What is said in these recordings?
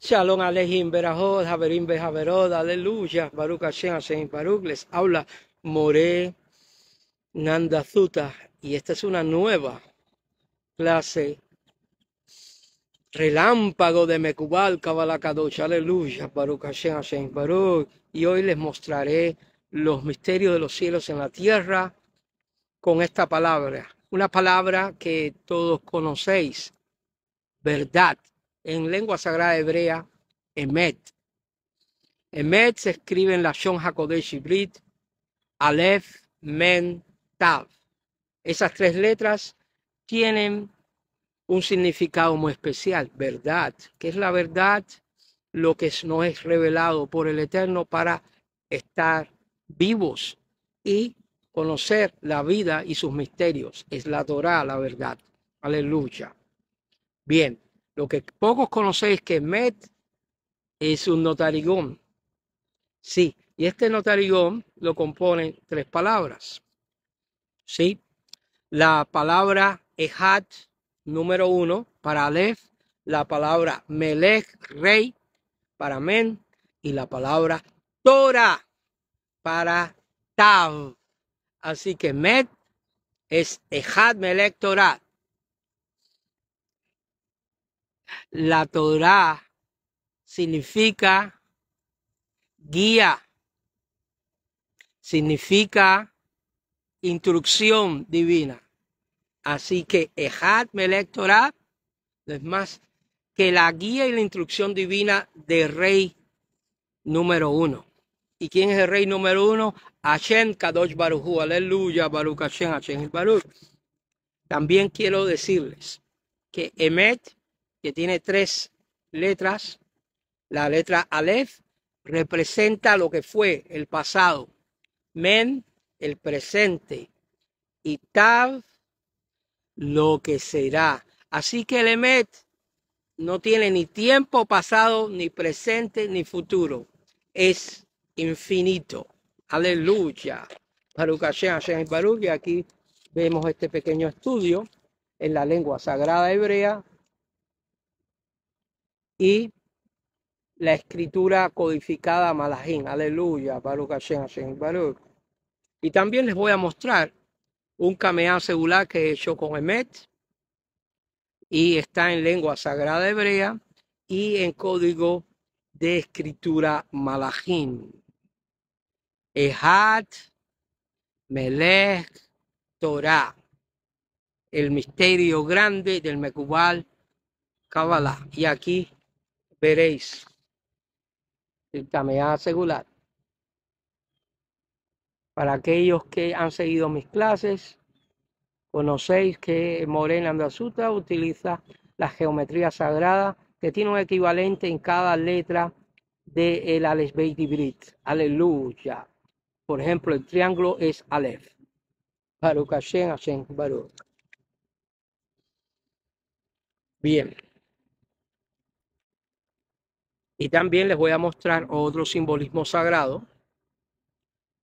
Shalom Alejim Berajot, haberim Bejaverod, Aleluya, Baruch Hashem, Hashem Baruch, les habla More Nanda Zuta, y esta es una nueva clase relámpago de Mecubal, Kabalakadosh, Aleluya, Baruch Hashem, Hashem Baruch, y hoy les mostraré los misterios de los cielos en la tierra con esta palabra, una palabra que todos conocéis, verdad, en lengua sagrada hebrea, Emet. Emet se escribe en la Shon Hakodesh brit Aleph, Men, Tav. Esas tres letras tienen un significado muy especial, verdad, que es la verdad lo que nos es revelado por el Eterno para estar vivos y conocer la vida y sus misterios. Es la Torah, la verdad. Aleluya. Bien, lo que pocos conocéis que Met es un notarigón. Sí, y este notarigón lo componen tres palabras. Sí, la palabra Ehat, número uno, para Aleph, la palabra Melech, rey, para Men, y la palabra Torah, para Tav. Así que Met es Ehat, Melech Torah, la torá significa guía, significa instrucción divina. Así que Ejad Melech Torah es más que la guía y la instrucción divina del rey número uno. ¿Y quién es el rey número uno? Hashem Kadosh Baruchu, aleluya, Baruch Hashem, Hashem el Baruch. También quiero decirles que Emet que tiene tres letras. La letra ALEF. representa lo que fue el pasado. Men, el presente. Y Tav, lo que será. Así que el Emet no tiene ni tiempo pasado, ni presente, ni futuro. Es infinito. Aleluya. Y aquí vemos este pequeño estudio en la lengua sagrada hebrea y la escritura codificada Malajín. Aleluya, Baruch Baruch. Y también les voy a mostrar un cameo celular que he hecho con Emet y está en lengua sagrada hebrea y en código de escritura Malajín. Ejat, Melech, Torah. El misterio grande del Mecubal Kabbalah. Y aquí veréis el a secular. Para aquellos que han seguido mis clases, conocéis que Morena andasuta utiliza la geometría sagrada que tiene un equivalente en cada letra del de Aleph Beit Aleluya. Por ejemplo, el triángulo es Aleph. Baruch Hashem, Hashem Baruch. Bien. Y también les voy a mostrar otro simbolismo sagrado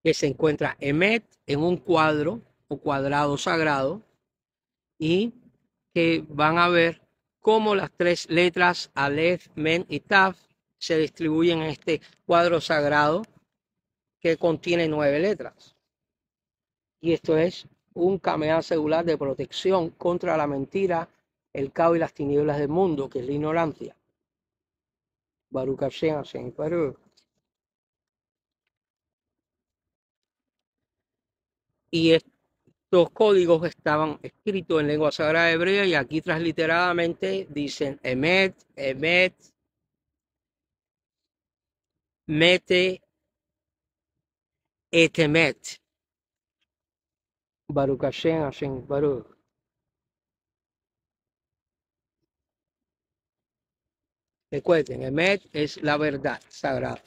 que se encuentra Emet en un cuadro o cuadrado sagrado y que van a ver cómo las tres letras Aleph, Men y Taf se distribuyen en este cuadro sagrado que contiene nueve letras. Y esto es un camión celular de protección contra la mentira, el caos y las tinieblas del mundo, que es la ignorancia. Baruch Hashem, Hashem Y estos códigos estaban escritos en lengua sagrada hebrea y aquí transliteradamente dicen Emet, Emet, Mete, Etemet. Baruch Hashem, Hashem Baruch. Recuerden, Emet es la verdad sagrada,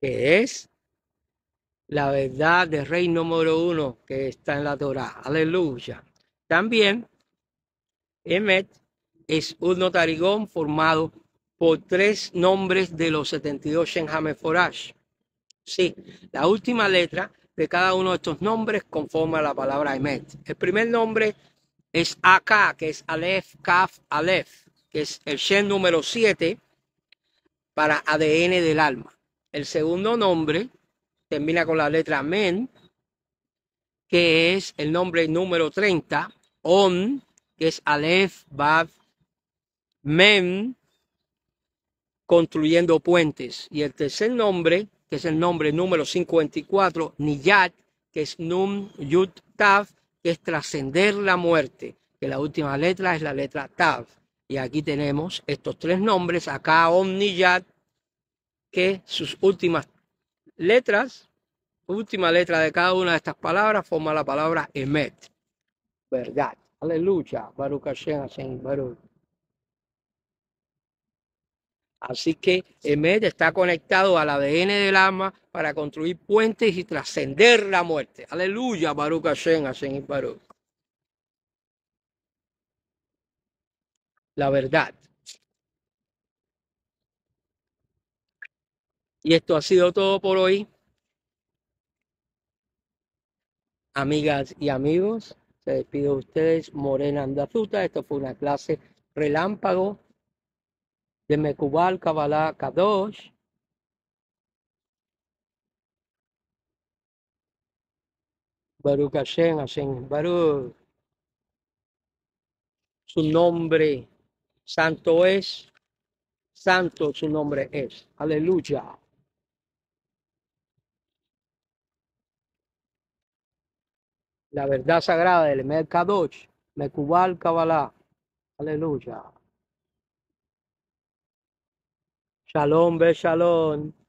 que es la verdad del rey número uno que está en la Torah. Aleluya. También, Emet es un notarigón formado por tres nombres de los 72 Shenhameh Forash. Sí, la última letra de cada uno de estos nombres conforma la palabra Emet. El primer nombre es Ak, que es Alef, Kaf, Alef que es el Shen número 7 para ADN del alma. El segundo nombre termina con la letra Men, que es el nombre número 30, On, que es Aleph, Bab, Men, construyendo puentes. Y el tercer nombre, que es el nombre número 54, Niyat, que es Num Yut Tav, que es trascender la muerte, que la última letra es la letra Tav. Y aquí tenemos estos tres nombres, acá Omniyat, que sus últimas letras, última letra de cada una de estas palabras, forma la palabra Emet, verdad. Aleluya, Baruch Hashem, Hashem, Así que Emet está conectado al ADN del alma para construir puentes y trascender la muerte. Aleluya, Baruch Hashem, Hashem la verdad. Y esto ha sido todo por hoy. Amigas y amigos, se despido de ustedes, Morena Andazuta. Esto fue una clase relámpago de Mecubal Kabbalah Kadosh. Baruch Hashem, Hashem Baruch. Su nombre Santo es, santo su nombre es. Aleluya. La verdad sagrada del Mercadoch, Mekubal Kabbalah. Aleluya. Shalom, be shalom.